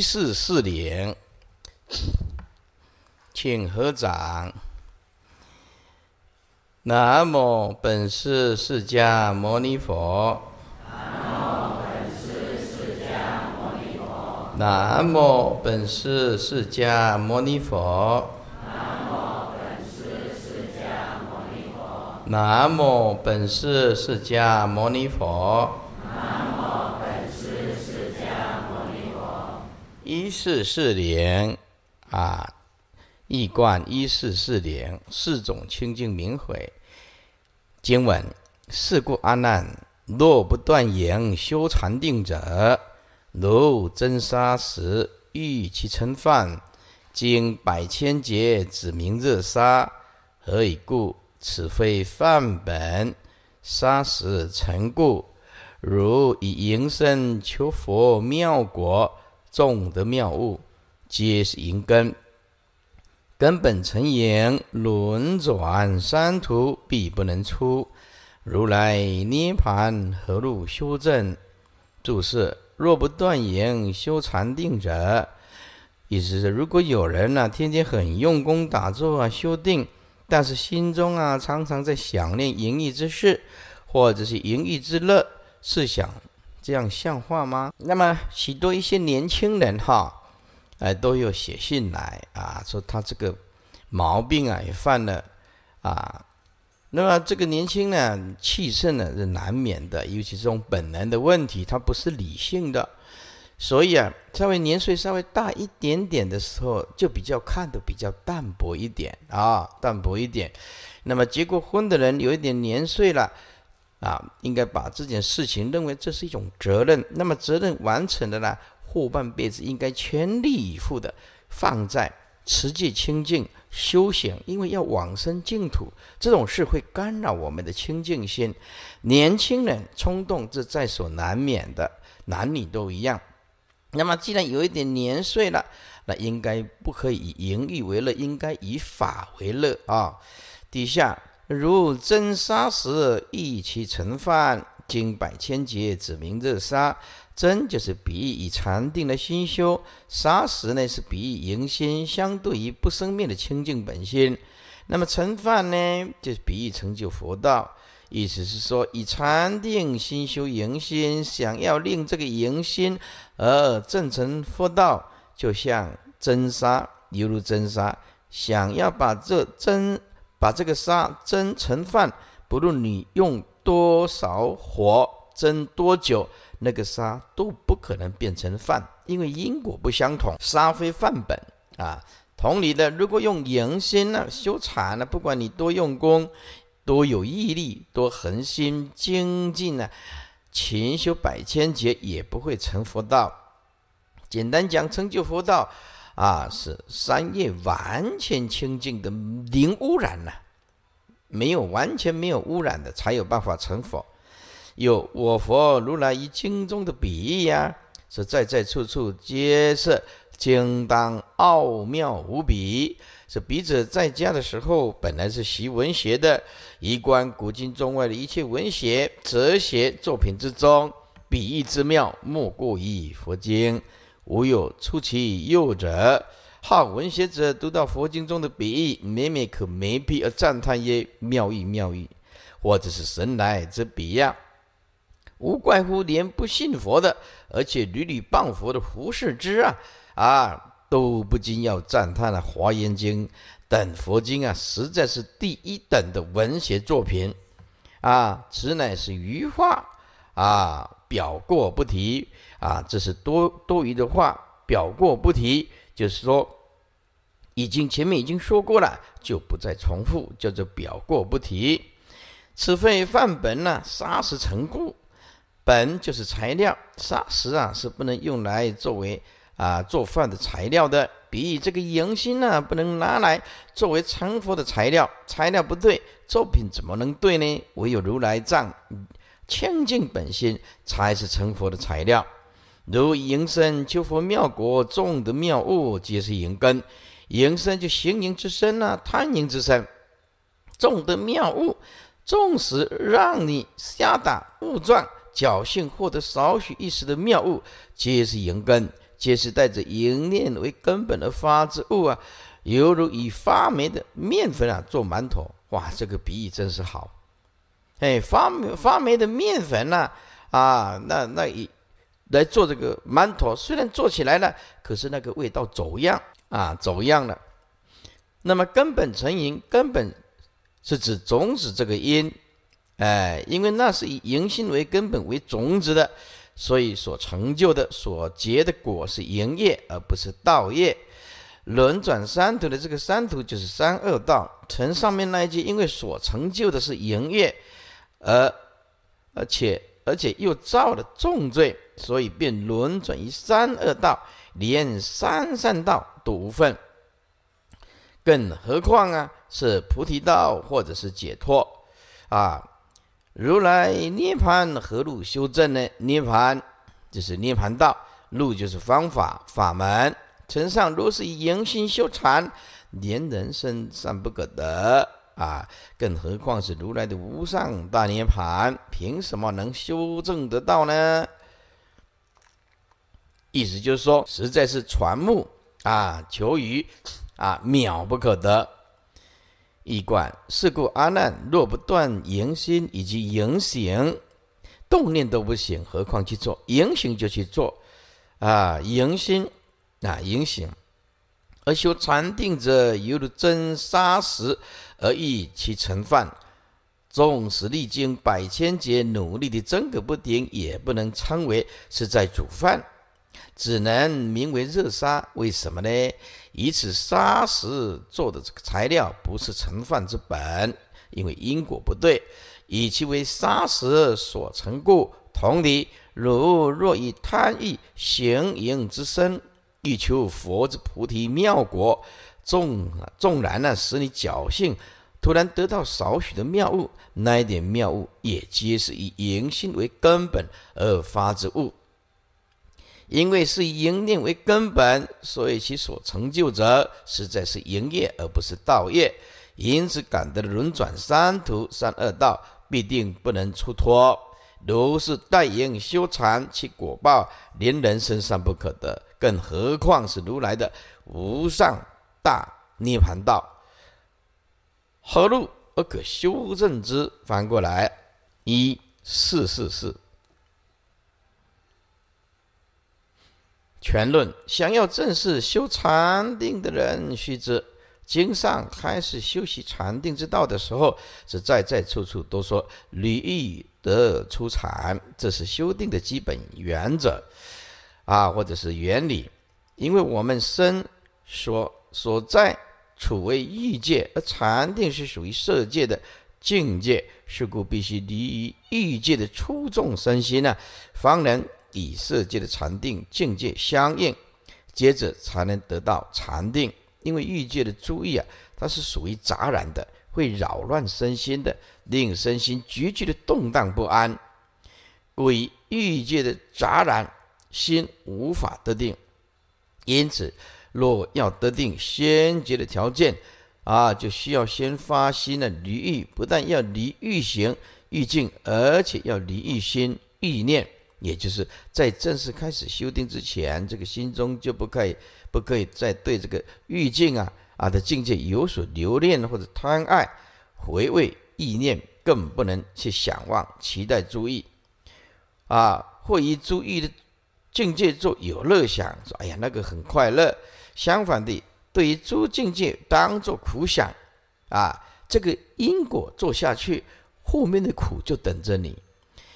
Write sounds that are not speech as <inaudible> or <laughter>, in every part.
一四四零，请合掌。南无本师释迦牟尼佛。南无本师释迦牟尼佛。南无本师释迦牟尼佛。南无本师释迦牟尼佛。一四四零啊，一贯一四四零四种清净明慧。经文：是故阿难，若不断言修禅定者，如真沙石欲其成犯，经百千劫，只明热沙。何以故？此非饭本，沙石成故。如以淫身求佛妙果。众得妙物，皆是银根。根本成言，轮转三途，必不能出。如来涅盘，何入修正？注释：若不断言修禅定者，意思是如果有人呢，天天很用功打坐啊，修定，但是心中啊，常常在想念淫逸之事，或者是淫逸之乐，是想。这样像话吗？那么许多一些年轻人哈，哎，都有写信来啊，说他这个毛病啊也犯了啊。那么这个年轻呢，气盛呢是难免的，尤其这种本能的问题，他不是理性的。所以啊，稍微年岁稍微大一点点的时候，就比较看得比较淡薄一点啊，淡薄一点。那么结过婚的人，有一点年岁了。啊，应该把这件事情认为这是一种责任。那么责任完成的呢，后半辈子应该全力以赴的放在持戒清净修行，因为要往生净土，这种事会干扰我们的清净心。年轻人冲动，这在所难免的，男女都一样。那么既然有一点年岁了，那应该不可以以淫欲为乐，应该以法为乐啊。底下。如真沙时，易其成饭，经百千劫，指明这沙。真就是比喻以禅定的心修；，沙石呢是比喻人心，相对于不生灭的清净本心。那么成饭呢，就是比喻成就佛道。意思是说，以禅定心修人心，想要令这个人心而正成佛道，就像真沙，犹如真沙，想要把这真。把这个沙蒸成饭，不论你用多少火蒸多久，那个沙都不可能变成饭，因为因果不相同。沙非饭本啊，同理的，如果用人心呢修禅呢，不管你多用功、多有毅力、多恒心精进呢，勤修百千劫也不会成佛道。简单讲，成就佛道。啊，是三业完全清净的零污染呢，没有完全没有污染的，才有办法成佛。有我佛如来一经中的比喻呀，是在在处处皆是经当奥妙无比。是笔者在家的时候，本来是习文学的，以观古今中外的一切文学、哲学作品之中，比喻之妙，莫过于佛经。无有出其右者，好文学者读到佛经中的比喻，每每可眉批而赞叹曰：“妙意妙意！”或者是神来之笔呀。无怪乎连不信佛的，而且屡屡谤佛的胡适之啊啊，都不禁要赞叹了《华严经》等佛经啊，实在是第一等的文学作品啊！此乃是余话啊，表过不提。啊，这是多多余的话，表过不提。就是说，已经前面已经说过了，就不再重复，叫做表过不提。此非饭本呢？砂石成固，本就是材料。砂石啊，是不能用来作为啊做饭的材料的。比喻这个迎心呢，不能拿来作为成佛的材料。材料不对，作品怎么能对呢？唯有如来藏清净本心，才是成佛的材料。如营身求佛妙果，种得妙物，皆是淫根；营身就行淫之身啊，贪淫之身；种得妙物，种时让你瞎打误撞，侥幸获得少许一时的妙物，皆是淫根，皆是带着营念为根本而发之物啊。犹如以发霉的面粉啊做馒头，哇，这个比喻真是好！哎，发发霉的面粉呐，啊，那那一。来做这个馒头，虽然做起来了，可是那个味道走样啊，走样了。那么根本成因，根本是指种子这个因，哎，因为那是以因心为根本为种子的，所以所成就的所结的果是营业，而不是道业。轮转三途的这个三途就是三恶道，成上面那一句，因为所成就的是营业，而而且。而且又造了重罪，所以便轮转于三恶道，连三善道都无份。更何况啊，是菩提道或者是解脱啊？如来涅盘何路修正呢？涅盘就是涅盘道，路就是方法、法门。尘上若是以淫心修禅，连人身三不可得。啊，更何况是如来的无上大涅盘，凭什么能修正得到呢？意思就是说，实在是传木啊，求鱼啊，渺不可得。一贯，是故阿难，若不断言心，以及言行，动念都不行，何况去做言行就去做啊，言心啊，言行。而修禅定者，犹如蒸砂石而欲其成饭，纵使历经百千劫努力的蒸个不停，也不能称为是在煮饭，只能名为热沙。为什么呢？以此砂石做的这个材料不是成饭之本，因为因果不对。以其为砂石所成故。同理，汝若以贪欲行营之身。欲求佛之菩提妙果，纵纵然呢，使你侥幸突然得到少许的妙物，那一点妙物也皆是以淫心为根本而发之物。因为是以淫念为根本，所以其所成就者，实在是淫业，而不是道业。因此，感得轮转三途善恶道，必定不能出脱。如是待淫修禅，其果报连人身上不可得。更何况是如来的无上大涅盘道，何路不可修正之？反过来，一四四四全论，想要正式修禅定的人，须知经上开始修习禅定之道的时候，是在在处处都说“离欲得出禅”，这是修定的基本原则。啊，或者是原理，因为我们身所所在处为欲界，而禅定是属于色界的境界，是故必须离于欲界的出众身心呢，方能与色界的禅定境界相应，接着才能得到禅定。因为欲界的注意啊，它是属于杂然的，会扰乱身心的，令身心急剧的动荡不安，故以欲界的杂然。心无法得定，因此，若要得定，先决的条件啊，就需要先发心的离欲。不但要离欲行欲境，而且要离欲心欲念。也就是在正式开始修定之前，这个心中就不可以不可以再对这个欲境啊啊的境界有所留恋或者贪爱、回味、意念，更不能去想望、期待、注意啊，或以注意的。境界做有乐想，说哎呀那个很快乐。相反的，对于诸境界当做苦想，啊，这个因果做下去，后面的苦就等着你。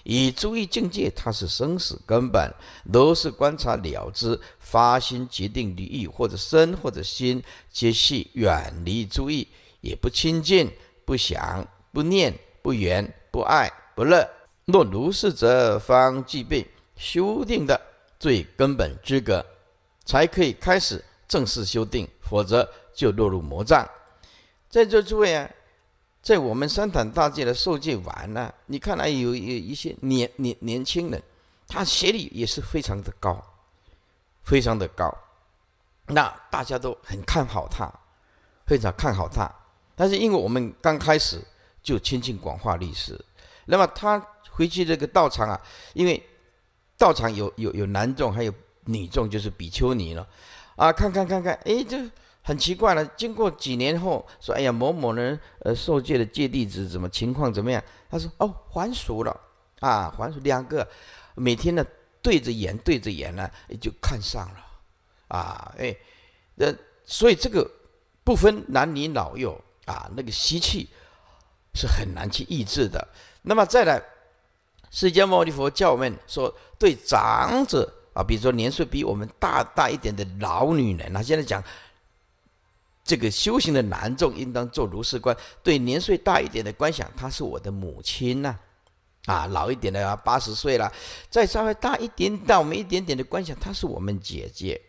以诸意境界，它是生死根本。如是观察了之，发心决定离欲，或者身或者心，皆系远离诸意，也不亲近，不想，不念，不缘，不爱，不乐。若如是者，方具备修定的。最根本资格才可以开始正式修订，否则就落入魔障。在座诸位啊，在我们三坛大戒的受戒完呢，你看来有有一些年年年轻人，他学历也是非常的高，非常的高。那大家都很看好他，非常看好他。但是因为我们刚开始就亲近广化律师，那么他回去这个道场啊，因为。道场有有有男众，还有女众，就是比丘尼了，啊，看看看看，哎，就很奇怪了。经过几年后，说，哎呀，某某人呃受戒的戒弟子怎么情况怎么样？他说，哦，还俗了，啊，还俗两个，每天呢对着眼对着眼呢，就看上了，啊，哎，那所以这个不分男女老幼啊，那个习气是很难去抑制的。那么再来。释迦牟尼佛教我们说，对长者啊，比如说年岁比我们大大一点的老女人那现在讲这个修行的男众应当做如是观。对年岁大一点的观想，她是我的母亲呐，啊，老一点的八十岁了，再稍微大一点大我们一点点的观想，她是我们姐姐。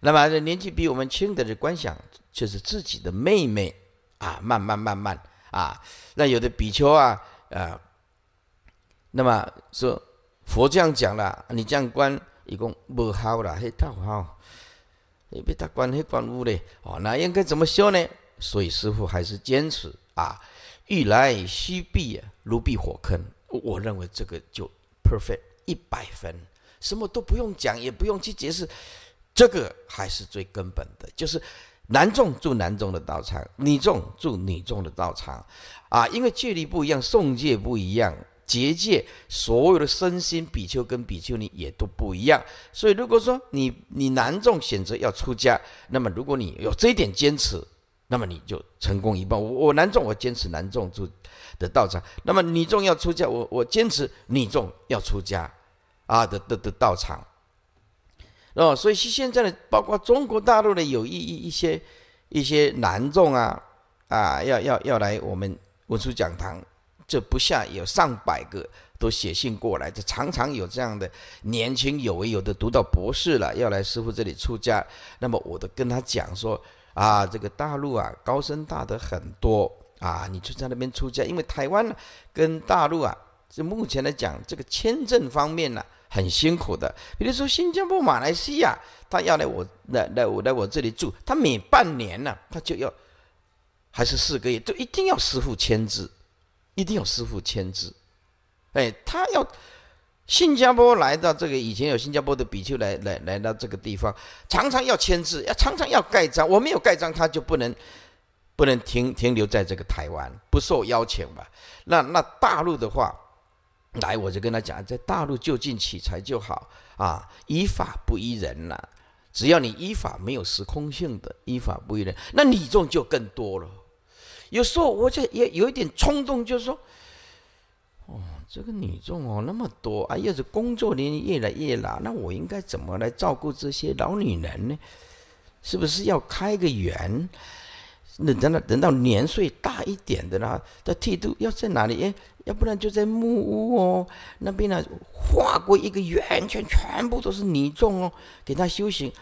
那么这年纪比我们轻的的观想，就是自己的妹妹啊，慢慢慢慢啊，那有的比丘啊，啊，那么说，佛这样讲了，你这样观，一共不好了，嘿，大好，你别大观，嘿，观乌嘞。哦，那应该怎么修呢？所以师傅还是坚持啊，欲来须避，如避火坑。我认为这个就 perfect 一百分，什么都不用讲，也不用去解释，这个还是最根本的。就是男众住男众的道场，女众住女众的道场，啊，因为距离不一样，送戒不一样。结界所有的身心比丘跟比丘尼也都不一样，所以如果说你你男众选择要出家，那么如果你有这一点坚持，那么你就成功一半。我我男众我坚持男众住的道场，那么女众要出家，我我坚持女众要出家，啊的的的道场，哦，所以是现在的包括中国大陆的有一一一些一些男众啊啊要要要来我们文殊讲堂。这不下有上百个都写信过来，这常常有这样的年轻有为，有的读到博士了，要来师傅这里出家。那么我都跟他讲说：啊，这个大陆啊，高僧大德很多啊，你就在那边出家。因为台湾跟大陆啊，就目前来讲，这个签证方面呢，很辛苦的。比如说新加坡、马来西亚，他要来我来来我来我这里住，他每半年呢，他就要还是四个月，就一定要师傅签字。一定要师傅签字，哎，他要新加坡来到这个以前有新加坡的比丘来来来到这个地方，常常要签字，要常常要盖章，我没有盖章他就不能不能停停留在这个台湾，不受邀请吧？那那大陆的话，来我就跟他讲，在大陆就近取材就好啊，依法不依人了，只要你依法没有时空性的，依法不依人，那比众就更多了。有时候我就也有一点冲动，就是说，哦，这个女众哦那么多，哎，要是工作年龄越来越老，那我应该怎么来照顾这些老女人呢？是不是要开个园？那等到等到年岁大一点的啦，的剃度要在哪里？哎，要不然就在木屋哦那边呢，画过一个圆圈，全部都是女众哦，给他修行。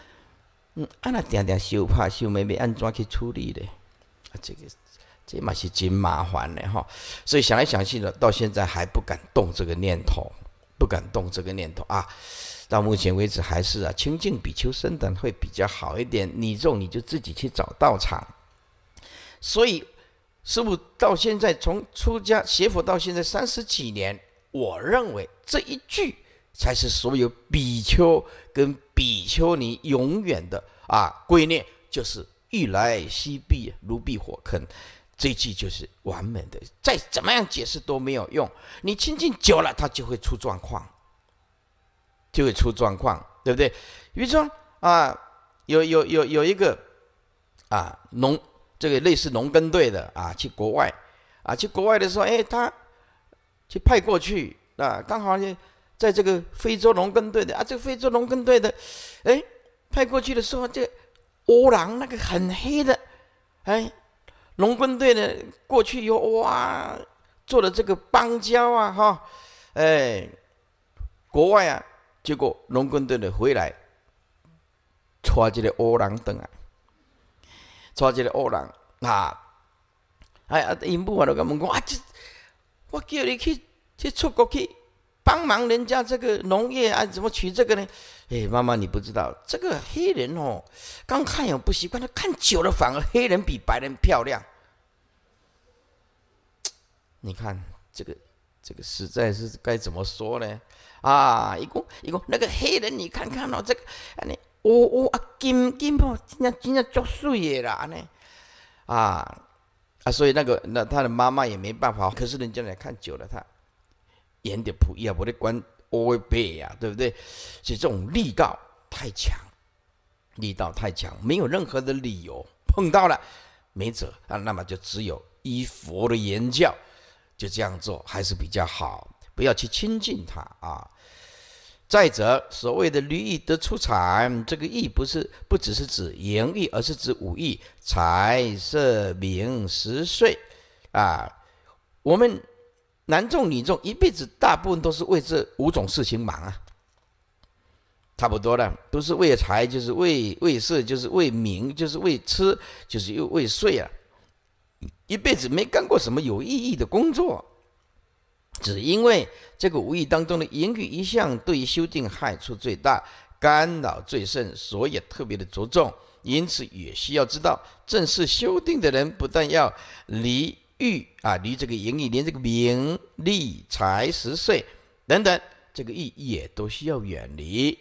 嗯，安那点点修怕修没没安怎去处理的？啊，这个。这嘛是真麻烦嘞哈，所以想来想去呢，到现在还不敢动这个念头，不敢动这个念头啊。到目前为止还是啊，清净比丘生等会比较好一点。你这种你就自己去找道场。所以师傅到现在从出家学佛到现在三十几年，我认为这一句才是所有比丘跟比丘尼永远的啊归念，就是欲来西避如避火坑。这一句就是完美的，再怎么样解释都没有用。你亲近久了，他就会出状况，就会出状况，对不对？比如说啊，有有有有一个啊农，这个类似农耕队的啊，去国外啊，去国外的时候，哎，他去派过去啊，刚好呢，在这个非洲农耕队的啊，这个非洲农耕队的，哎，派过去的时候，这个乌狼那个很黑的，哎。龙坤队呢？过去以后哇，做了这个邦交啊，哈，哎，国外啊，结果龙坤队呢回来，抓一个欧狼回来，抓一个欧狼，啊，哎呀，英布啊，都跟门讲啊，这我叫你去去出国去。帮忙人家这个农业啊，怎么取这个呢？哎，妈妈，你不知道这个黑人哦，刚看也不习惯，他看久了反而黑人比白人漂亮。你看这个，这个实在是该怎么说呢？啊，一个一个那个黑人，你看看哦，这个啊，你哦哦啊金金哦，今天今天做碎了呢，啊啊，所以那个那他的妈妈也没办法，可是人家来看久了他。言的不役啊，我的官我背啊，对不对？所以这种力道太强，力道太强，没有任何的理由碰到了没辙啊。那么就只有依佛的言教，就这样做还是比较好，不要去亲近他啊。再者，所谓的“履艺得出彩”，这个“艺”不是不只是指盈利，而是指武艺、才、色、名、食、睡啊。我们。男众女众一辈子大部分都是为这五种事情忙啊，差不多了，都是为了财，就是为为色，就是为名，就是为吃，就是又为睡啊，一辈子没干过什么有意义的工作，只因为这个无意当中的言语一项，对于修订害处最大，干扰最甚，所以特别的着重，因此也需要知道，正式修订的人不但要离。欲啊，离这个淫欲，连这个名利财食睡等等，这个欲也都需要远离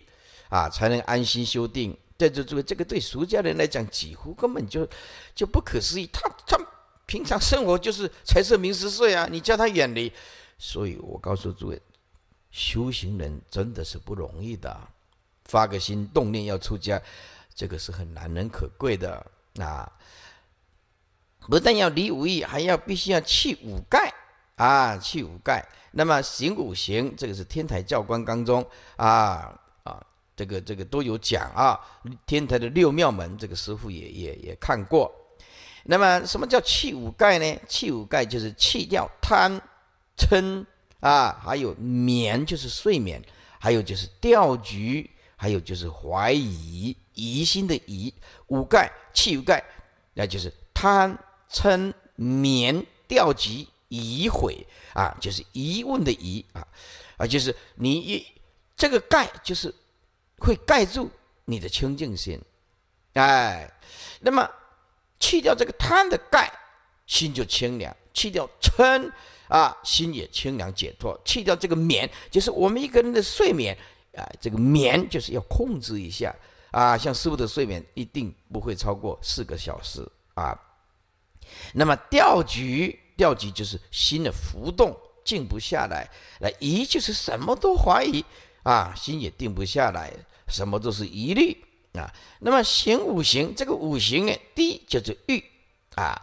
啊，才能安心修定。在这个这个对俗家人来讲，几乎根本就就不可思议。他他平常生活就是财色名食睡啊，你叫他远离，所以我告诉诸位，修行人真的是不容易的，发个心动念要出家，这个是很难能可贵的啊。不但要离五欲，还要必须要去五盖啊！去五盖，那么行五行，这个是天台教官当中啊啊，这个这个都有讲啊。天台的六妙门，这个师傅也也也看过。那么什么叫去五盖呢？去五盖就是去掉贪、嗔啊，还有眠，就是睡眠，还有就是吊局，还有就是怀疑、疑心的疑。五盖，去五盖，那就是贪。称眠调集疑毁啊，就是疑问的疑啊，啊，就是你一这个盖就是会盖住你的清净心，哎，那么去掉这个贪的盖，心就清凉；去掉嗔啊，心也清凉解脱；去掉这个眠，就是我们一个人的睡眠啊，这个眠就是要控制一下啊，像师傅的睡眠一定不会超过四个小时啊。那么调局，调局就是心的浮动，静不下来；那疑就是什么都怀疑啊，心也定不下来，什么都是疑虑啊。那么行五行，这个五行呢，第一叫做欲啊，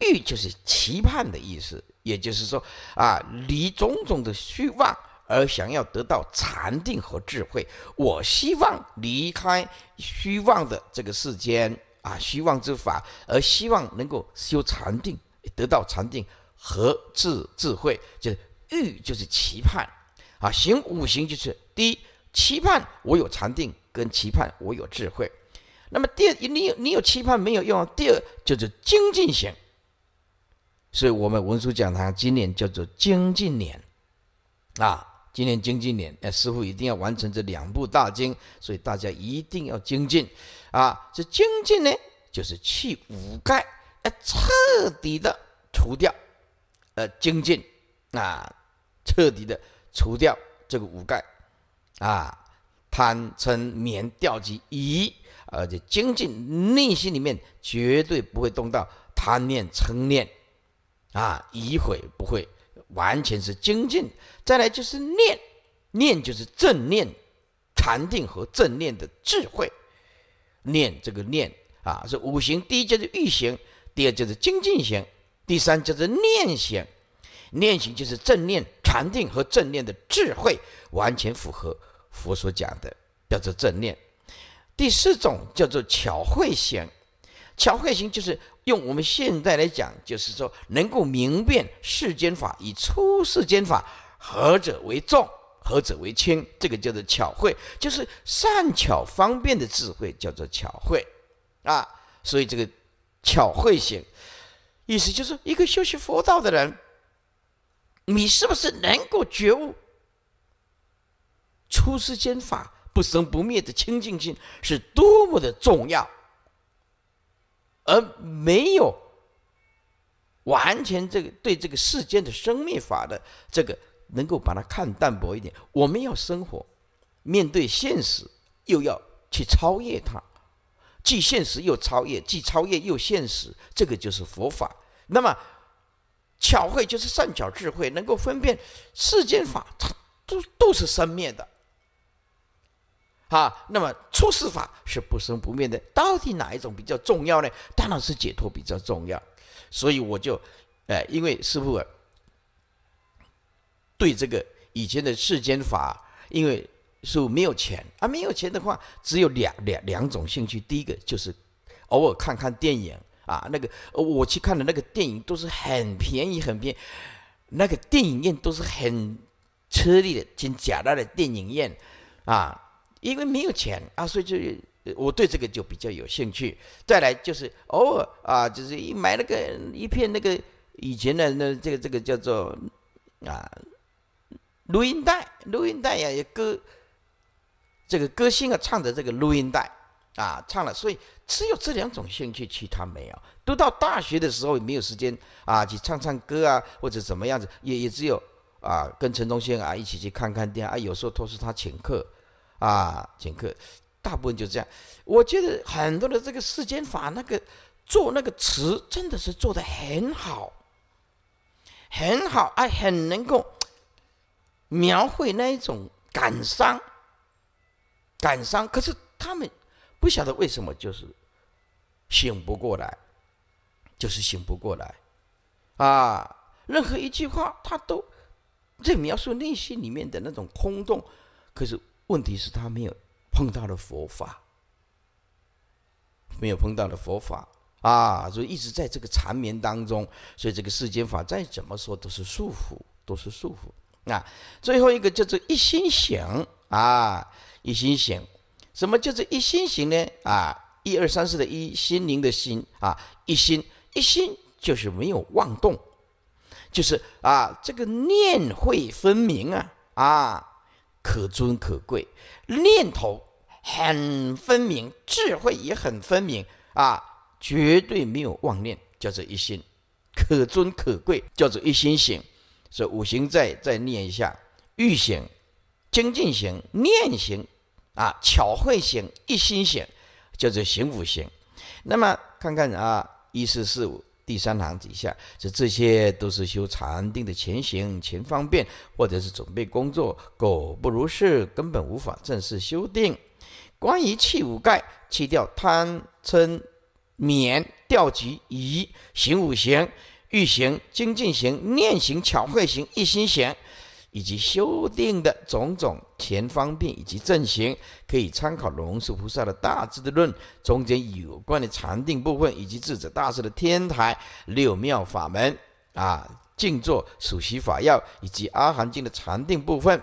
欲就是期盼的意思，也就是说啊，离种种的虚妄而想要得到禅定和智慧，我希望离开虚妄的这个世间。啊，希望之法，而希望能够修禅定，得到禅定和智智慧，就是欲就是期盼啊。行五行就是第一期盼我有禅定，跟期盼我有智慧。那么第二，你有你有期盼没有用。第二叫做精进行。所以，我们文殊讲堂今年叫做精进年啊，今年精进年，哎，师傅一定要完成这两部大经，所以大家一定要精进。啊，这精进呢，就是去五盖，要彻底的除掉，呃，精进啊，彻底的除掉这个五盖，啊，贪嗔眠掉及疑，而且精进内心里面绝对不会动到贪念嗔念，啊，疑毁不会，完全是精进。再来就是念，念就是正念、禅定和正念的智慧。念这个念啊，是五行。第一就是欲行，第二就是精进行，第三就是念行。念行就是正念、禅定和正念的智慧，完全符合佛所讲的，叫做正念。第四种叫做巧慧行，巧慧行就是用我们现在来讲，就是说能够明辨世间法以出世间法何者为重。何者为轻？这个叫做巧慧，就是善巧方便的智慧，叫做巧慧啊。所以这个巧慧性，意思就是一个修习佛道的人，你是不是能够觉悟出世间法不生不灭的清净性，是多么的重要，而没有完全这个对这个世间的生命法的这个。能够把它看淡薄一点，我们要生活，面对现实，又要去超越它，既现实又超越，既超越又现实，这个就是佛法。那么巧慧就是善巧智慧，能够分辨世间法它都都是生灭的，啊，那么出世法是不生不灭的。到底哪一种比较重要呢？当然是解脱比较重要。所以我就，哎，因为师傅。对这个以前的世间法，因为是没有钱啊，没有钱的话，只有两两两种兴趣。第一个就是偶尔看看电影啊，那个我去看的那个电影都是很便宜很便，宜，那个电影院都是很吃力的，很假大的电影院啊，因为没有钱啊，所以就我对这个就比较有兴趣。再来就是偶尔啊，就是一买那个一片那个以前的那这个这个叫做啊。录音带，录音带呀，也歌，这个歌星啊唱的这个录音带啊，唱了。所以只有这两种兴趣其他没有。读到大学的时候也没有时间啊，去唱唱歌啊，或者怎么样子，也也只有啊，跟陈忠宪啊一起去看看电影啊。有时候都是他请客，啊，请客，大部分就这样。我觉得很多的这个世间法那个做那个词真的是做的很好，很好啊，很能够。描绘那一种感伤，感伤。可是他们不晓得为什么，就是醒不过来，就是醒不过来，啊！任何一句话，他都在描述内心里面的那种空洞。可是问题是他没有碰到了佛法，没有碰到的佛法啊，所以一直在这个缠绵当中。所以这个世间法再怎么说都是束缚，都是束缚。啊，最后一个叫做一心醒啊，一心醒，什么叫做一心醒呢？啊，一二三四的一心灵的心啊，一心一心就是没有妄动，就是啊，这个念会分明啊啊，可尊可贵，念头很分明，智慧也很分明啊，绝对没有妄念，叫做一心，可尊可贵，叫做一心行。这五行再再念一下：欲行、精进行、念行、啊巧慧行、一心行，叫做行五行。那么看看啊，一四四五第三行底下，这这些都是修禅定的前行、前方便或者是准备工作。苟不如是，根本无法正式修定。关于气五盖，去掉贪、嗔、眠、掉举、疑，行五行。欲行、精进行、念行、巧慧行、一心行，以及修定的种种前方便以及正行，可以参考龙树菩萨的大智的论，中间有关的禅定部分，以及智者大师的《天台六妙法门》啊，静坐数息法要，以及《阿含经》的禅定部分，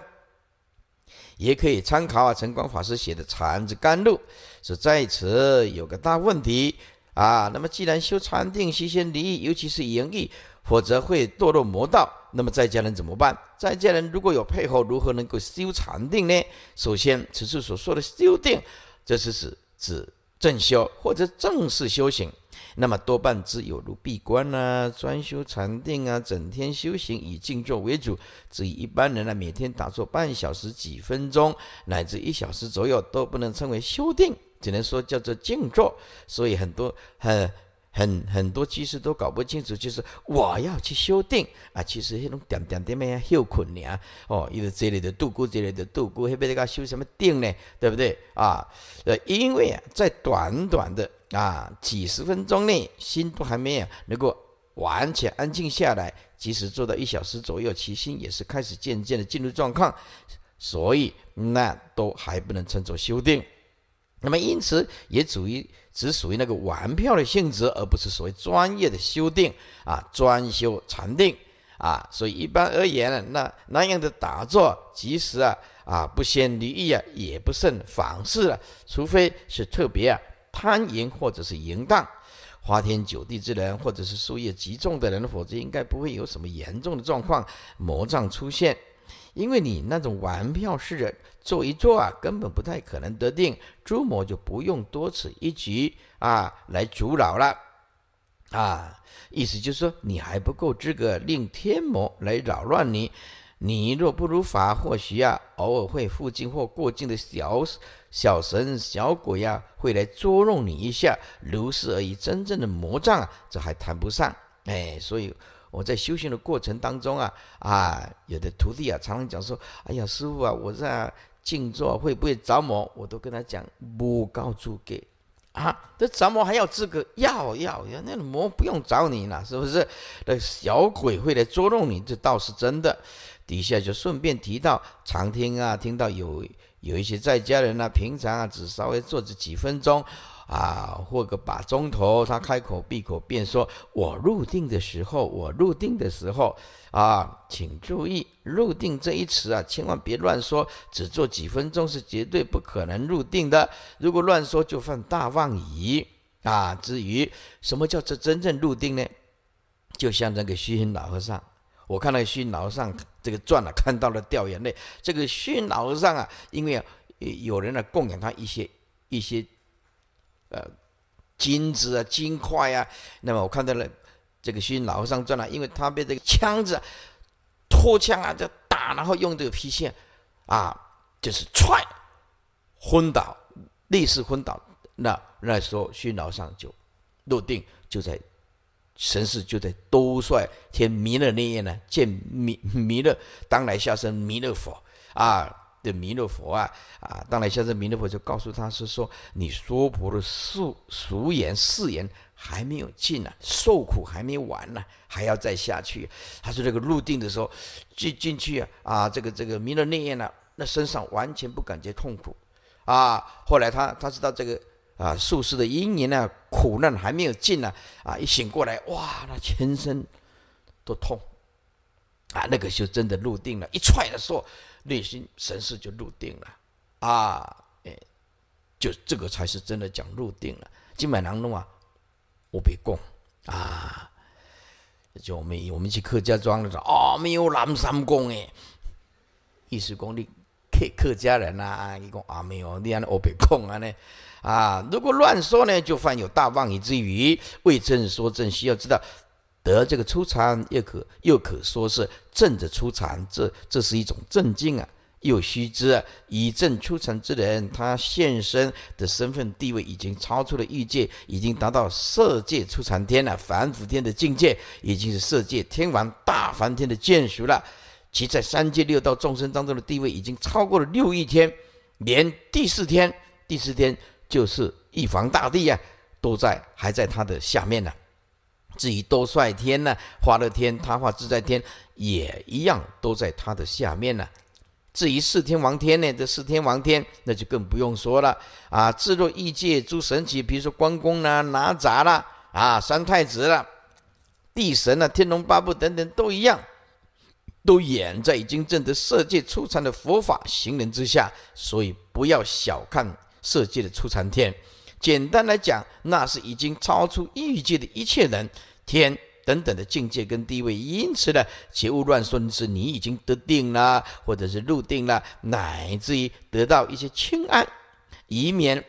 也可以参考啊，陈光法师写的《禅之甘露》，所在此有个大问题。啊，那么既然修禅定，须先离异，尤其是淫欲，否则会堕落魔道。那么在家人怎么办？在家人如果有配合，如何能够修禅定呢？首先，此处所说的修定，这是指指正修或者正式修行。那么多半只有如闭关呐，专修禅定啊，整天修行以静坐为主。至于一般人呢，每天打坐半小时、几分钟乃至一小时左右，都不能称为修定。只能说叫做静坐，所以很多很很很多居士都搞不清楚，就是我要去修定啊。其实那种点点点咩休困念哦，因为这里的度过，这里的度过，那被这个修什么定呢？对不对啊？呃，因为啊，在短短的啊几十分钟内，心都还没有能够完全安静下来，即使做到一小时左右，其心也是开始渐渐的进入状况，所以那都还不能称作修定。那么，因此也属于只属于那个玩票的性质，而不是所谓专业的修定啊、专修禅定啊。所以，一般而言，呢，那那样的打坐，即使啊啊，不先离意啊，也不胜妨事了。除非是特别啊贪淫或者是淫荡、花天酒地之人，或者是树叶极重的人，否则应该不会有什么严重的状况魔障出现。因为你那种玩票式的做一做啊，根本不太可能得定。诸魔就不用多此一举啊，来阻扰了。啊，意思就是说你还不够资格令天魔来扰乱你。你若不如法，或许啊，偶尔会附近或过境的小小神小鬼呀，会来捉弄你一下，如是而已。真正的魔障，这还谈不上。哎，所以。我在修行的过程当中啊，啊，有的徒弟啊，常常讲说，哎呀，师傅啊，我在静坐会不会着魔？我都跟他讲，不告诸给啊，这着魔还要资格，要要，要，那魔不用找你了，是不是？那小鬼会来捉弄你，这倒是真的。底下就顺便提到，常听啊，听到有有一些在家人啊，平常啊，只稍微坐着几分钟。啊，或个把钟头，他开口闭口便说：“我入定的时候，我入定的时候啊，请注意‘入定’这一词啊，千万别乱说。只做几分钟是绝对不可能入定的。如果乱说，就犯大妄语啊。至于什么叫做真正入定呢？就像那个虚云老和尚，我看到虚老和尚这个转了，看到了掉眼泪。这个虚老和尚啊，因为啊，有人来供养他一些一些。”呃，金子啊，金块啊。那么我看到了这个须老上转了，因为他被这个枪子拖枪啊，就打，然后用这个皮线啊，就是踹，昏倒，类似昏倒。那那时候须老上就落定，就在神世就在兜帅天弥勒那夜呢，见弥弥勒当来下生弥勒佛啊。的弥勒佛啊，啊，当然，现在弥勒佛就告诉他是说，你娑婆的俗俗言、誓言还没有尽呢，受苦还没完呢，还要再下去。他说这个入定的时候，进进去啊，这个这个弥勒内焰呢，那身上完全不感觉痛苦，啊，后来他他知道这个啊，术士的因缘呢，苦难还没有尽呢，啊，一醒过来，哇，那全身都痛，啊，那个就真的入定了。一踹的时候。内心神识就入定了，啊，哎，就这个才是真的讲入定了。金满囊弄啊，我别供啊，就我们我们去客家庄的时候，啊，没有南山供哎，思时讲你客家人呐，你讲啊没有你样的无比供啊呢，啊，如果乱说呢，就犯有大妄语之于为证说证需要知道。得这个出禅，又可又可说是正的出禅，这这是一种正境啊。又须知，啊，以正出禅之人，他现身的身份地位已经超出了欲界，已经达到色界出禅天了，凡夫天的境界，已经是色界天王大梵天的眷属了。其在三界六道众生当中的地位，已经超过了六欲天，连第四天，第四天就是玉皇大帝呀，都在还在他的下面呢。至于多帅天呢，花乐天、他化自在天也一样，都在他的下面呢。至于四天王天呢，这四天王天那就更不用说了啊。至若异界诸神级，比如说关公啦、哪吒啦、啊三太子啦、地神啦、天龙八部等等，都一样，都远在已经证得色界出禅的佛法行人之下。所以不要小看色界的出禅天。简单来讲，那是已经超出欲界的一切人、天等等的境界跟地位。因此呢，切勿乱说你是你已经得定了，或者是入定了，乃至于得到一些清安，以免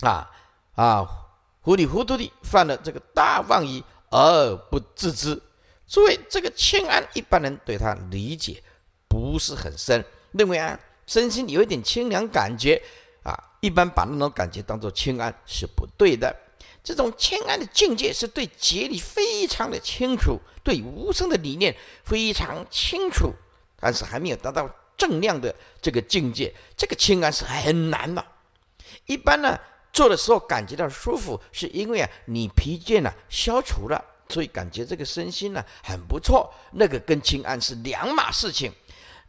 啊啊糊里糊涂地犯了这个大妄语而不自知。诸位，这个清安一般人对他理解不是很深，认为啊身心有一点清凉感觉。一般把那种感觉当作清安是不对的，这种清安的境界是对觉力非常的清楚，对无声的理念非常清楚，但是还没有达到正量的这个境界，这个清安是很难的。一般呢，做的时候感觉到舒服，是因为啊你疲倦呢消除了，所以感觉这个身心呢很不错。那个跟清安是两码事情，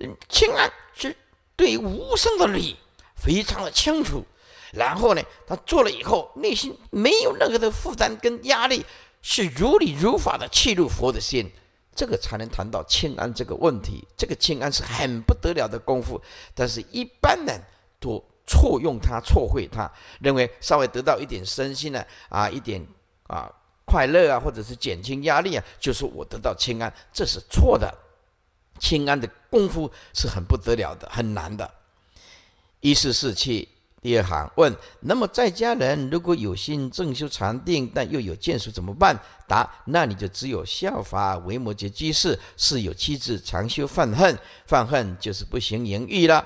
嗯，安是对无声的理。非常的清楚，然后呢，他做了以后，内心没有任何的负担跟压力，是如理如法的契入佛的心，这个才能谈到清安这个问题。这个清安是很不得了的功夫，但是一般人都错用它、错会它，认为稍微得到一点身心的啊一点啊快乐啊，或者是减轻压力啊，就是我得到清安，这是错的。清安的功夫是很不得了的，很难的。一四四七第二行问：那么在家人如果有心正修禅定，但又有见属怎么办？答：那你就只有效法维摩诘居士，是有妻子常修犯恨。犯恨就是不行淫欲了，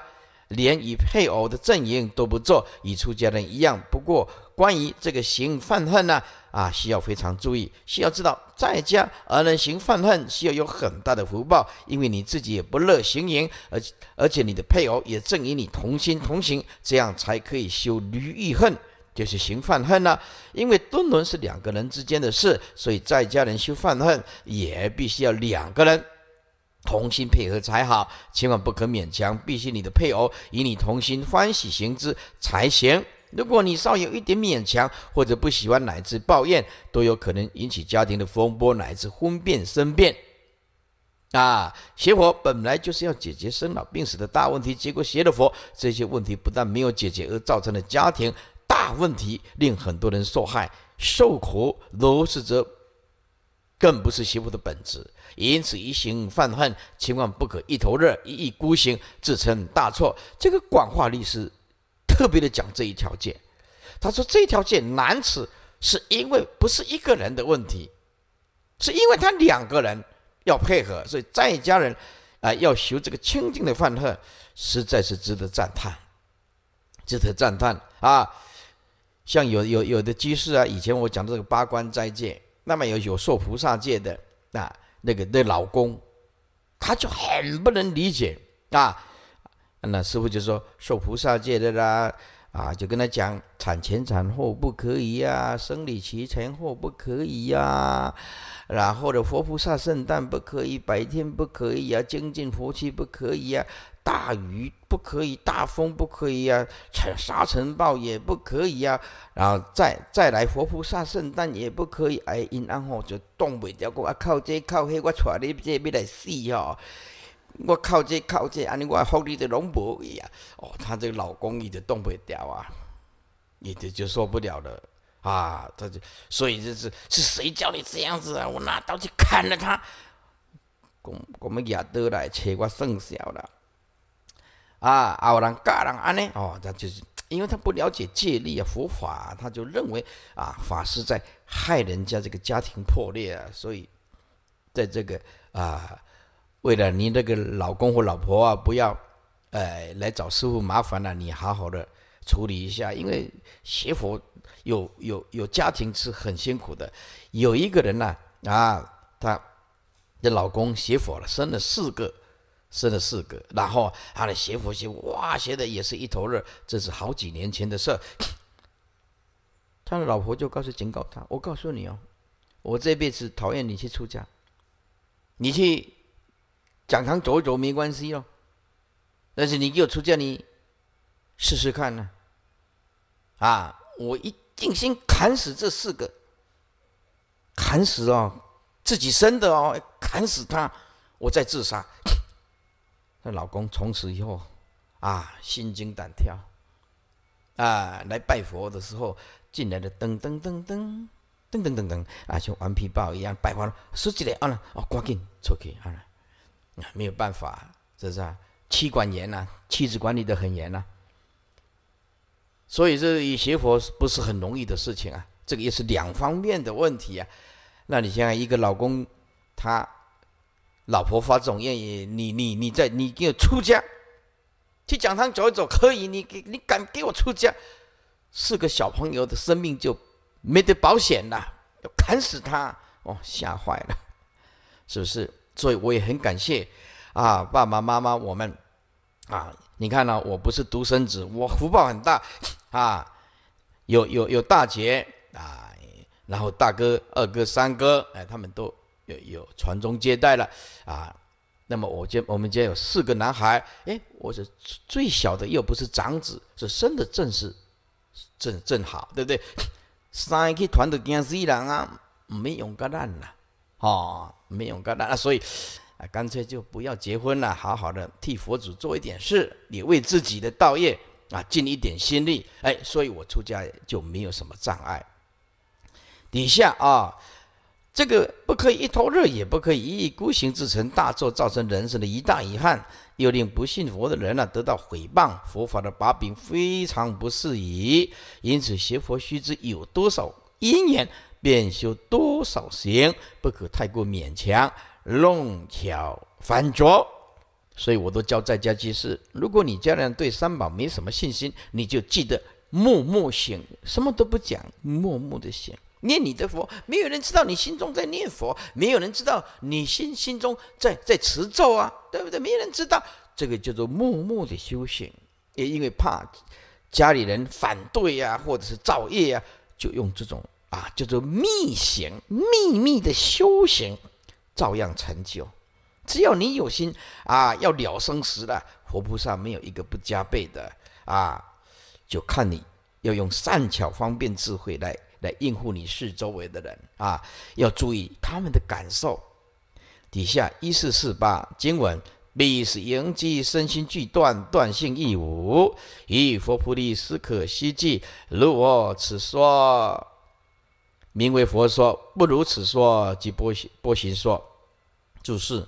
连与配偶的阵营都不做，与出家人一样。不过关于这个行犯恨呢？啊，需要非常注意，需要知道，在家而能行犯恨，需要有很大的福报，因为你自己也不乐行淫，而而且你的配偶也正与你同心同行，这样才可以修驴欲恨，就是行犯恨呢。因为敦轮是两个人之间的事，所以在家人修犯恨，也必须要两个人同心配合才好，千万不可勉强，必须你的配偶与你同心欢喜行之才行。如果你稍有一点勉强，或者不喜欢，乃至抱怨，都有可能引起家庭的风波，乃至婚变、生变。啊，邪火本来就是要解决生老病死的大问题，结果邪了佛这些问题不但没有解决，而造成了家庭大问题，令很多人受害、受苦。如是者，更不是邪佛的本质。因此，一行犯恨，千万不可一头热、一意孤行，自成大错。这个广化律师。特别的讲这一条戒，他说这条戒难吃，是因为不是一个人的问题，是因为他两个人要配合，所以在家人，啊，要修这个清净的饭喝，实在是值得赞叹，值得赞叹啊！像有有有的居士啊，以前我讲的这个八关斋戒，那么有有受菩萨戒的啊，那个那老公，他就很不能理解啊。那师傅就说：“受菩萨戒的啦，啊，就跟他讲产前产后不可以啊，生理期前后不可以啊，然后呢，佛菩萨圣诞不可以，白天不可以啊，将近佛期不可以啊，大雨不可以，大风不可以啊，沙尘暴也不可以啊，然后再再来佛菩萨圣诞也不可以。”哎，然后就动尾条股啊，靠这靠黑，我传你这边来死哦。我靠这靠这，安尼我福利都拢无啊！哦，他这个老公一直动不掉啊，伊直就受不了了啊！他就所以就是是谁叫你这样子啊？我拿刀去砍了他！公公们也都来切，我剩小的啊！有人嘎人安呢？哦，他就是因为他不了解戒律啊，佛法，他就认为啊，法师在害人家这个家庭破裂啊，所以在这个啊。为了你那个老公或老婆啊，不要，呃，来找师傅麻烦了。你好好的处理一下，因为学佛有有有家庭是很辛苦的。有一个人呢，啊，他的老公学佛了，生了四个，生了四个，然后他的学佛学哇，学的也是一头热。这是好几年前的事儿。<coughs> 他的老婆就告诉警告他：“我告诉你哦，我这辈子讨厌你去出家，你去。”讲堂走一走没关系哦，但是你给我出这你试试看呢？啊，我一定先砍死这四个，砍死哦，自己生的哦，砍死他，我再自杀。那老公从此以后啊，心惊胆跳啊，来拜佛的时候进来的噔噔噔噔噔噔噔噔啊，像顽皮豹一样拜佛，十几来啊，哦，赶紧出去啊。啊，没有办法，是不是啊？妻管严呐，妻子管理的很严呐。所以，这学佛不是很容易的事情啊。这个也是两方面的问题啊。那你现在一个老公，他老婆发这种愿意，你你你在你给我出家，去讲堂走一走可以。你给，你敢给我出家？四个小朋友的生命就没得保险了，要砍死他！哦，吓坏了，是不是？所以我也很感谢，啊，爸爸妈妈，我们，啊，你看呢，我不是独生子，我福报很大，<laughs> 啊，有有有大姐啊，然后大哥、二哥、三哥，哎，他们都有有传宗接代了，啊，那么我家我们家有四个男孩，哎，我是最小的，又不是长子，是生的正是正正好，对不对？三个团都惊死人啊，没用个蛋呐。哦，没有干那所以啊，干脆就不要结婚了，好好的替佛祖做一点事，也为自己的道业啊尽一点心力。哎，所以我出家就没有什么障碍。底下啊，这个不可以一头热，也不可以一意孤行，自成大作，造成人生的一大遗憾，又令不信佛的人呢得到毁谤佛法的把柄，非常不适宜。因此，学佛须知有多少因缘。便修多少行，不可太过勉强，弄巧反拙。所以我都教在家居士，如果你家人对三宝没什么信心，你就记得默默行，什么都不讲，默默的行，念你的佛，没有人知道你心中在念佛，没有人知道你心心中在在持咒啊，对不对？没有人知道，这个叫做默默的修行。也因为怕家里人反对呀，或者是造业啊，就用这种。啊，叫做密行，秘密的修行，照样成就。只要你有心啊，要了生死了，佛菩萨，没有一个不加倍的啊。就看你要用善巧方便智慧来来应付你四周围的人啊，要注意他们的感受。底下一四四八经文，彼是迎击身心俱断，断性亦无。以佛菩提，实可希冀。如我此说。名为佛说，不如此说即波行波行说。注释：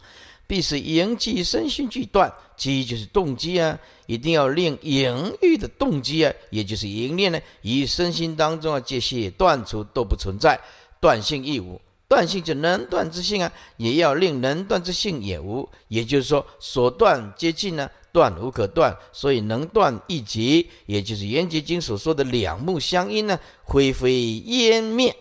必是言句身心俱断，机就是动机啊，一定要令盈欲的动机啊，也就是盈念呢，与身心当中啊这些断除都不存在，断性亦无。断性就能断之性啊，也要令能断之性也无。也就是说，所断皆尽呢，断无可断，所以能断亦即，也就是《缘觉经》所说的两目相应呢，灰飞烟灭。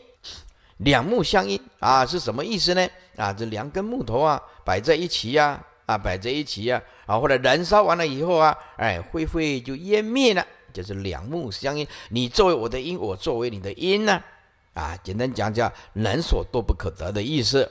两木相因啊，是什么意思呢？啊，这两根木头啊，摆在一起呀，啊，摆在一起呀，啊，或者燃烧完了以后啊，哎，灰灰就湮灭了，就是两木相因。你作为我的因，我作为你的因呢？啊，简单讲讲，人所多不可得的意思。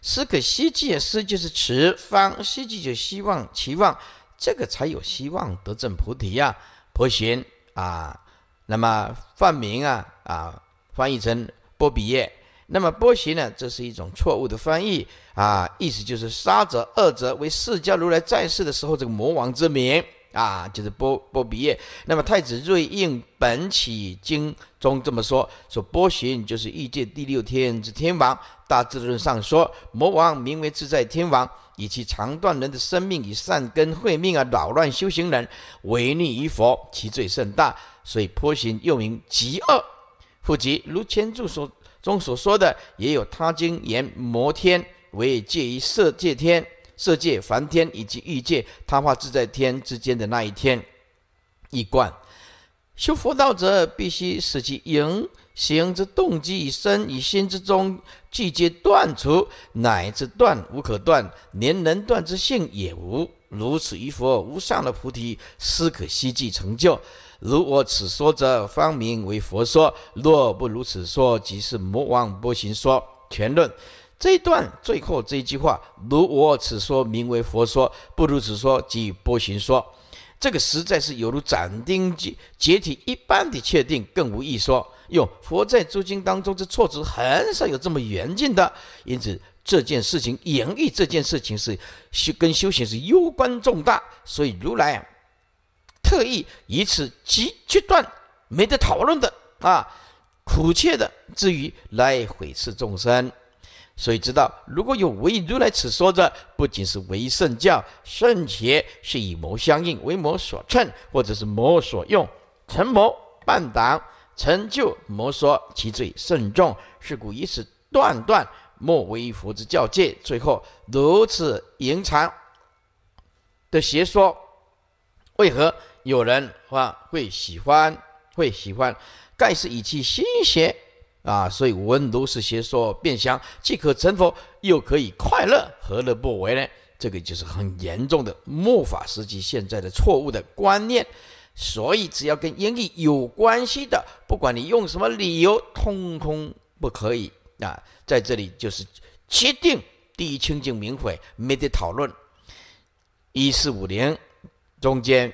思可希冀，思就是持方，希冀就希望、期望，这个才有希望得证菩提呀、佛行啊。那么梵名啊啊，翻译成。波比耶，那么波旬呢？这是一种错误的翻译啊，意思就是杀者、恶者，为释迦如来在世的时候这个魔王之名啊，就是波波比耶。那么太子瑞应本起经中这么说，说波旬就是欲界第六天之天王。大智论上说，魔王名为自在天王，以其长断人的生命以善根慧命啊，扰乱修行人，违逆于佛，其罪甚大，所以波旬又名极恶。复及如前注所中所说的，也有他经言摩天为戒于色界天、色界梵天以及欲界他化自在天之间的那一天，一贯修佛道者，必须使其言行之动机、以身以心之中，俱皆断除，乃至断无可断，连能断之性也无。如此一佛无上的菩提，斯可希冀成就。如我此说者，方名为佛说；若不如此说，即是魔王波行说。全论这一段最后这一句话：如我此说名为佛说，不如此说即波行说。这个实在是有如斩钉截铁一般的确定，更无一说。哟，佛在诸经当中，这措辞很少有这么严谨的。因此，这件事情，演绎这件事情是修跟修行是攸关重大，所以如来。特意以此极极断、没得讨论的啊，苦切的之余来毁斥众生，所以知道如果有为如来此说者，不仅是为圣教，圣且是以魔相应、为魔所趁，或者是魔所用，成魔半党，成就魔说，其罪甚重。是故以此断断，莫为佛之教戒。最后如此隐长的邪说，为何？有人啊会喜欢，会喜欢，盖是以其心邪啊，所以闻如是邪说，变相既可成佛，又可以快乐，何乐不为呢？这个就是很严重的末法时期现在的错误的观念。所以只要跟言语有关系的，不管你用什么理由，通通不可以啊。在这里就是决定第一清净明慧，没得讨论。一四五零中间。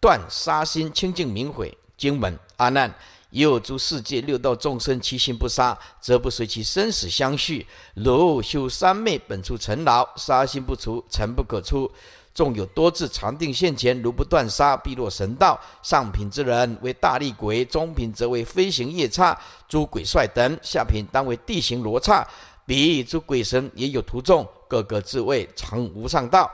断杀心清净明悔经文阿难，有诸世界六道众生，其心不杀，则不随其生死相续。如修三昧，本出尘劳，杀心不除，尘不可出。纵有多智常定现前，如不断杀，必落神道。上品之人为大力鬼，中品则为飞行夜叉诸鬼帅等，下品当为地形罗刹。彼诸鬼神，也有徒众，各个自位，成无上道。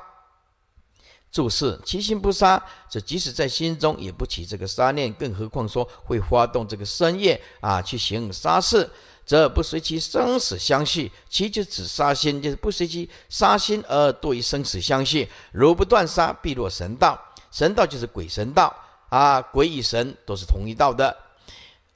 注释：其心不杀，这即使在心中也不起这个杀念，更何况说会发动这个深业啊去行杀事，则不随其生死相续，其就指杀心，就是不随其杀心而堕于生死相续。如不断杀，必落神道。神道就是鬼神道啊，鬼与神都是同一道的。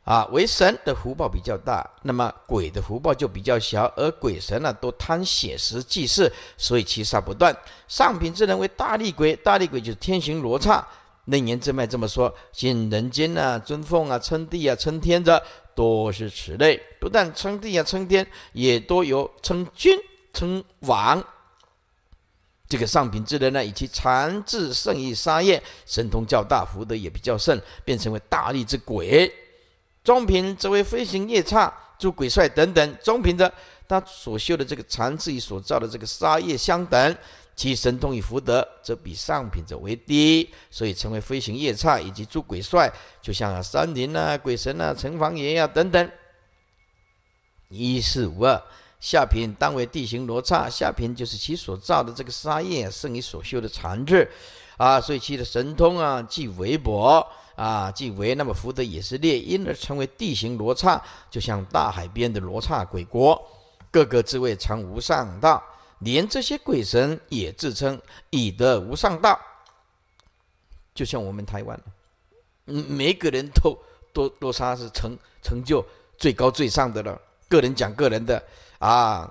啊，为神的福报比较大，那么鬼的福报就比较小。而鬼神呢，都贪血食祭祀，所以七杀不断。上品之人为大力鬼，大力鬼就是天行罗刹。内年之脉这么说，现人间呢，尊奉啊，称帝啊，称天的多是此类。不但称帝啊，称天，也多有称君、称王。这个上品之人呢，以其残智胜于杀业，神通较大，福德也比较盛，便成为大力之鬼。中品则为飞行夜叉、诸鬼帅等等。中品的他所修的这个禅智与所造的这个沙业相等，其神通与福德则比上品者为低，所以称为飞行夜叉以及诸鬼帅，就像山灵啊、鬼神啊、城隍爷呀等等。一四五二下品当为地形罗刹。下品就是其所造的这个沙叶胜于所修的禅智，啊，所以其的神通啊，即微薄。啊，即为那么福德也是列，因而成为地形罗刹，就像大海边的罗刹鬼国，各个自位常无上道，连这些鬼神也自称以得无上道，就像我们台湾，每个人都都都他是成成就最高最上的了，个人讲个人的啊。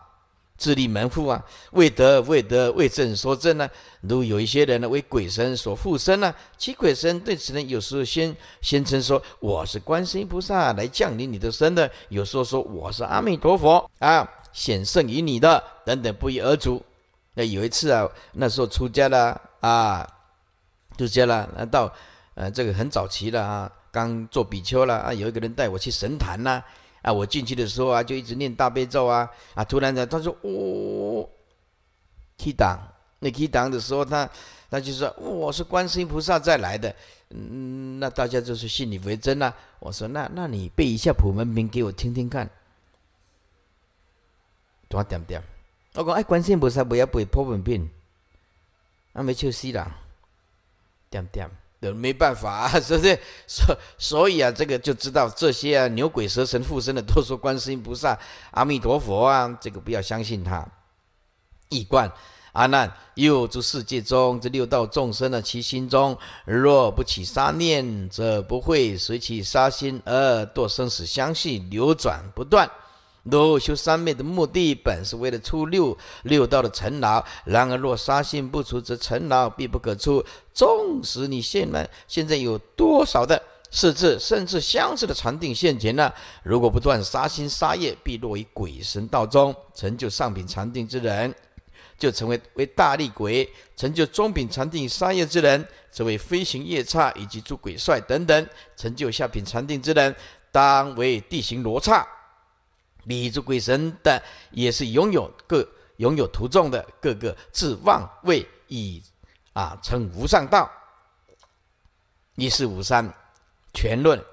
自立门户啊，为德为德为正说正呢，如有一些人呢为鬼神所附身呢，其鬼神对此呢，有时候先先称说我是观世音菩萨来降临你的身的，有时候说我是阿弥陀佛啊，显圣于你的等等不一而足。那有一次啊，那时候出家了啊，出家了，那到呃这个很早期了啊，刚做比丘了啊，有一个人带我去神坛呐。啊，我进去的时候啊，就一直念大悲咒啊，啊，突然的，他说：“哦，去挡，那去挡的时候，他，他就说，我是观世音菩萨再来的，嗯，那大家就是信以为真啦。我说，那那你背一下普门品给我听听看，点点，我讲哎，观世音菩萨不要背普门品，那没丘死啦，点点。”没办法啊，是不是？所所以啊，这个就知道这些啊，牛鬼蛇神附身的，都说观世音菩萨、阿弥陀佛啊，这个不要相信他。一观阿难，又诸世界中，这六道众生呢，其心中若不起杀念，则不会随其杀心而堕生死相续流转不断。修三昧的目的，本是为了出六六道的尘劳。然而，若杀心不出，则尘劳必不可出。纵使你现满，现在有多少的甚至甚至相似的禅定现前呢？如果不断杀心杀业，必落于鬼神道中。成就上品禅定之人，就成为为大力鬼；成就中品禅定杀业之人，则为飞行夜叉以及诸鬼帅等等；成就下品禅定之人，当为地形罗刹。理诸鬼神的，也是拥有各拥有徒众的各个自万位以啊成无上道。第四五三全论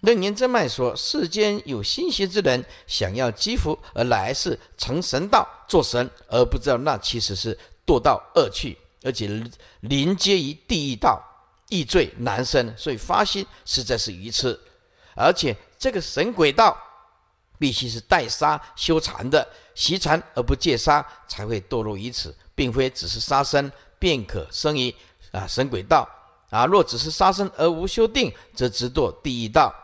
论言真脉说：世间有心邪之人，想要积福而来世成神道做神，而不知道那其实是堕到恶趣，而且临接于地狱道，易罪难生。所以发心实在是愚痴，而且这个神鬼道。必须是带杀修禅的，习禅而不戒杀，才会堕入于此，并非只是杀生便可生于啊神鬼道啊。若只是杀生而无修定，则直堕地狱道。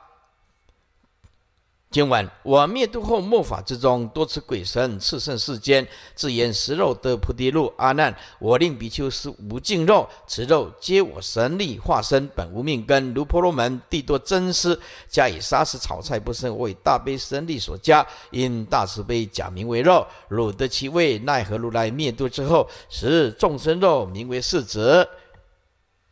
今晚我灭度后末法之中，多吃鬼神、赤剩世间，自言食肉得菩提路。阿难，我令比丘食无尽肉，此肉皆我神力化身，本无命根，如婆罗门地多真尸，加以杀死炒菜不生，为大悲神力所加，因大慈悲假名为肉，汝得其味，奈何如来灭度之后食众生肉，名为世子。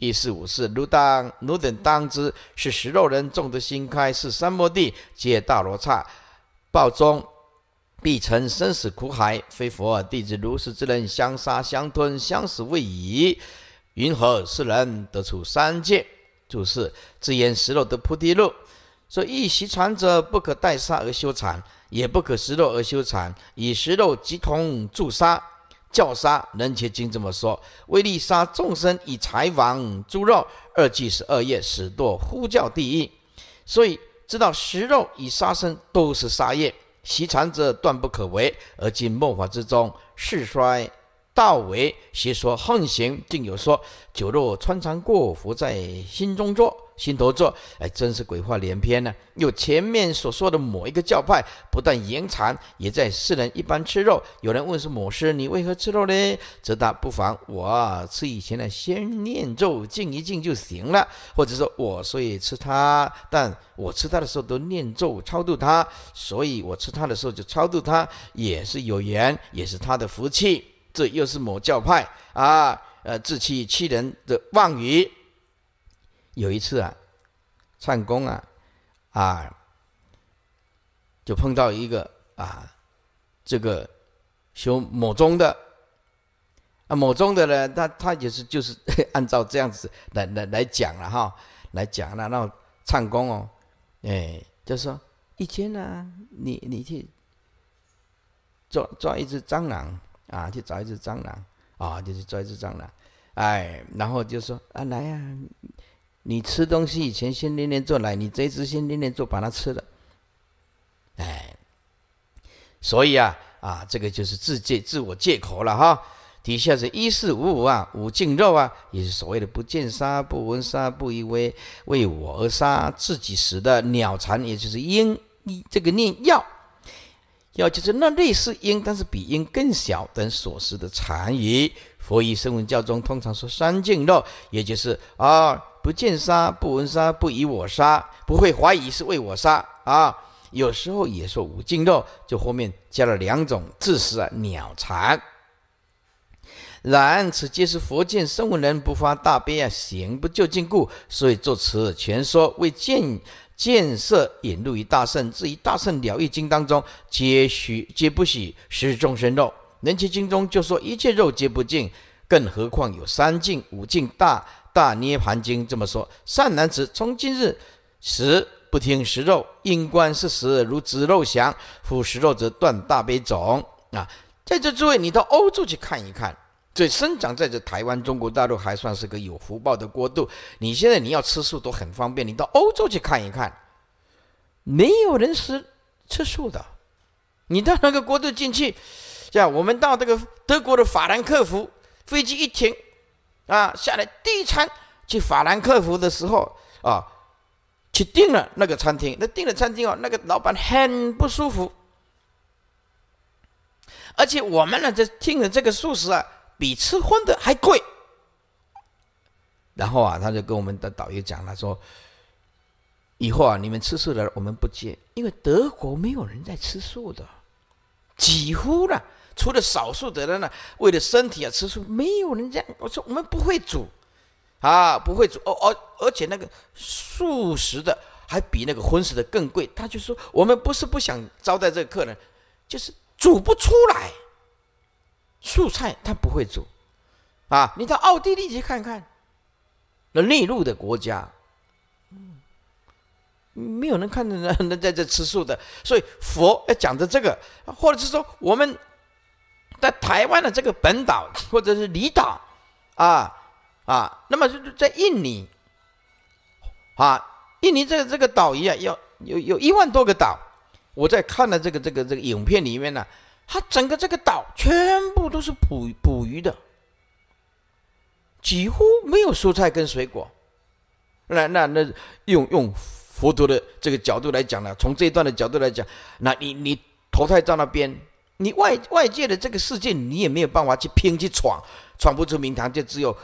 一四五四，汝当，汝等当知，是食肉人，种的心开是三摩地，皆大罗刹，报中。必成生死苦海，非佛弟子。如是之人，相杀相吞，相死未已，云何是人得出三界？注释：自言食肉得菩提路，说一习禅者，不可代杀而修禅，也不可食肉而修禅，以食肉即同助杀。教杀，能切经这么说：威力杀众生以财王猪肉，二季十二月始堕呼叫地狱。所以知道食肉与杀生都是杀业，习常者断不可为。而今末法之中，世衰道为邪说横行，竟有说酒肉穿肠过，佛在心中坐。心头咒，哎，真是鬼话连篇呢。又前面所说的某一个教派，不但言禅，也在世人一般吃肉。有人问是某师，你为何吃肉呢？则答不妨我吃以前的先念咒，静一静就行了。或者说，我所以吃它，但我吃它的时候都念咒超度它，所以我吃它的时候就超度它，也是有缘，也是他的福气。这又是某教派啊，呃，自欺欺人的妄语。有一次啊，唱功啊，啊，就碰到一个啊，这个修某中的，啊某中的呢，他他也是就是 <laughs> 按照这样子来来来讲了哈，来讲了，然后唱功哦，哎，就说一天呢，你你去抓抓一只蟑螂啊，去找一只蟑螂啊，就去抓一只蟑螂，哎，然后就说啊，来呀。你吃东西以前先念念咒来，你这一次先念念咒把它吃了，哎，所以啊啊，这个就是自戒自我戒口了哈。底下是一四五五啊，五净肉啊，也是所谓的不见杀、不闻杀、不以为为我而杀自己食的鸟残，也就是鹰。这个念要要就是那类似鹰，但是比鹰更小等所食的残余。佛以声闻教中通常说三净肉，也就是啊。不见杀，不闻杀，不以我杀，不会怀疑是为我杀啊！有时候也说五尽肉，就后面加了两种：字食啊，鸟残。然此皆是佛见生物人不发大悲啊，行不就近故，所以作此全说为见见色引入于大圣。至于大圣了义经当中，皆许皆不许食众生肉。能其经中就说一切肉皆不净，更何况有三净、五净大。大涅盘经这么说：善男子，从今日食不听食肉，因观是食如子肉祥，夫食肉者断大悲种。啊，在这诸位，你到欧洲去看一看，这生长在这台湾、中国大陆还算是个有福报的国度。你现在你要吃素都很方便，你到欧洲去看一看，没有人吃吃素的。你到那个国度进去，像我们到这个德国的法兰克福，飞机一停。啊，下来第一餐去法兰克福的时候啊，去订了那个餐厅。那订了餐厅哦，那个老板很不舒服，而且我们呢这订的这个素食啊，比吃荤的还贵。然后啊，他就跟我们的导游讲，他说：“以后啊，你们吃素的我们不接，因为德国没有人在吃素的。”几乎了，除了少数的人呢，为了身体啊吃素，没有人家。我说我们不会煮，啊，不会煮，而而而且那个素食的还比那个荤食的更贵。他就说我们不是不想招待这个客人，就是煮不出来，素菜他不会煮，啊，你到奥地利去看看，那内陆的国家。嗯。没有人看着人 <laughs> 在这吃素的，所以佛要讲的这个，或者是说我们在台湾的这个本岛或者是离岛，啊啊，那么就是在印尼，啊，印尼这个这个岛一样，有有有一万多个岛，我在看了这个这个这个影片里面呢，它整个这个岛全部都是捕捕鱼的，几乎没有蔬菜跟水果，那那那用用。佛陀的这个角度来讲呢，从这一段的角度来讲，那你你投胎到那边，你外外界的这个世界你也没有办法去拼去闯，闯不出名堂，就只有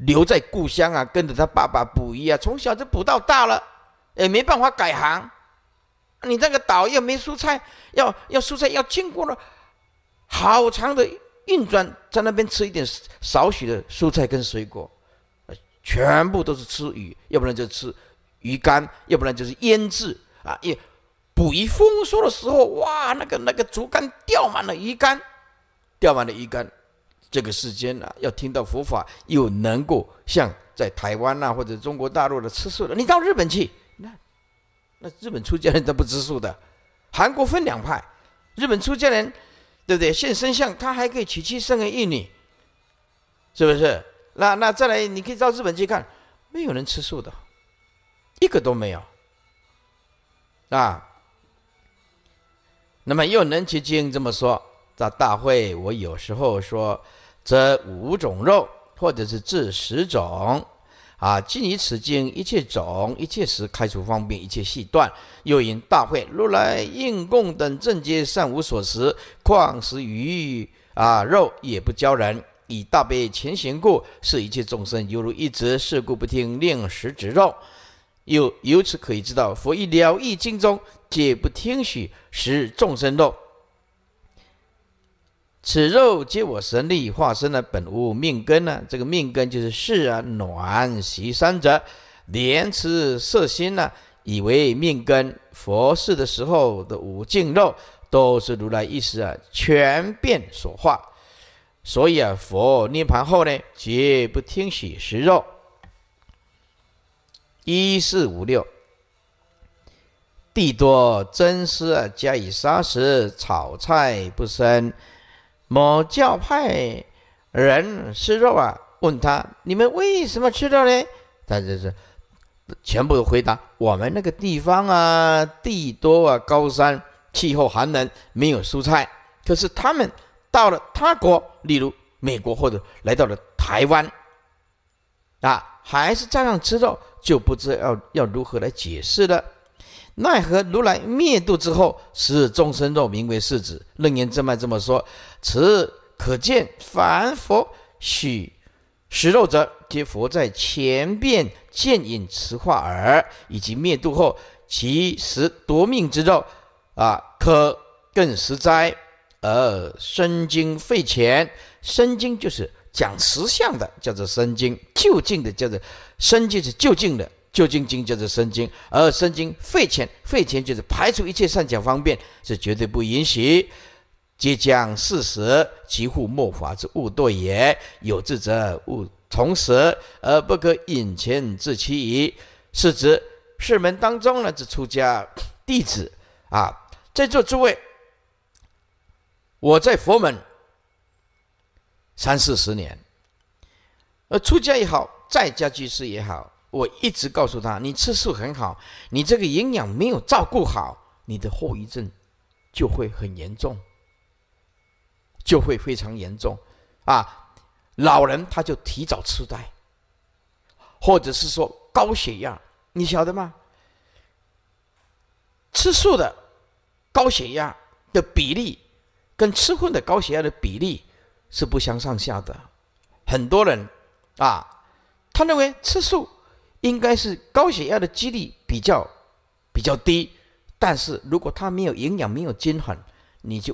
留在故乡啊，跟着他爸爸捕鱼啊，从小就捕到大了，也没办法改行。你那个岛又没蔬菜，要要蔬菜要经过了好长的运转，在那边吃一点少许的蔬菜跟水果，全部都是吃鱼，要不然就吃。鱼干，要不然就是腌制啊！一捕鱼丰收的时候，哇，那个那个竹竿钓满了鱼竿，钓满了鱼竿。这个世间啊，要听到佛法又能够像在台湾呐或者中国大陆的吃素的，你到日本去，那那日本出家人都不吃素的。韩国分两派，日本出家人对不对？现身相，他还可以娶妻生儿育女，是不是？那那再来，你可以到日本去看，没有人吃素的。一个都没有，啊，那么又能起精这么说，在大会我有时候说这五种肉或者是这十种啊，尽以此经一切种一切食开除方便，一切细断。又因大会，如来应供等正皆善无所食，况食鱼啊肉也不教人。以大悲前行故，是一切众生犹如一直，是故不听令食之肉。又由此可以知道，佛一了义经中，皆不听许食众生肉。此肉皆我神力化身的本物命根呢？这个命根就是视啊、暖、习三者，莲池色心呢，以为命根。佛世的时候的五境肉，都是如来意识啊全变所化。所以啊，佛涅盘后呢，皆不听许食肉。一四五六，地多真丝，加以砂石炒菜不生。某教派人吃肉啊，问他：“你们为什么吃肉呢？”他就是全部回答：“我们那个地方啊，地多啊，高山，气候寒冷，没有蔬菜。可是他们到了他国，例如美国或者来到了台湾，啊，还是照样吃肉。”就不知要要如何来解释了。奈何如来灭度之后，使众生肉名为世子。楞严正脉这么说，此可见凡佛许食肉者，皆佛在前边见引此化耳。以及灭度后，其实夺命之肉啊，可更食哉？而身经肺钱，身经就是。讲实相的叫做生经，就近的叫做生经，是就近的，就近经就是生经，而生经废钱，废钱就是排除一切善巧方便，是绝对不允许。皆将事实，其护末法之误堕也。有志者勿从实，而不可引前自欺矣。是指世门当中呢，这出家弟子啊，在座诸位，我在佛门。三四十年，而出家也好，在家居士也好，我一直告诉他：你吃素很好，你这个营养没有照顾好，你的后遗症就会很严重，就会非常严重啊！老人他就提早痴呆，或者是说高血压，你晓得吗？吃素的高血压的比例，跟吃荤的高血压的比例。是不相上下的，很多人啊，他认为吃素应该是高血压的几率比较比较低，但是如果他没有营养，没有均衡，你就。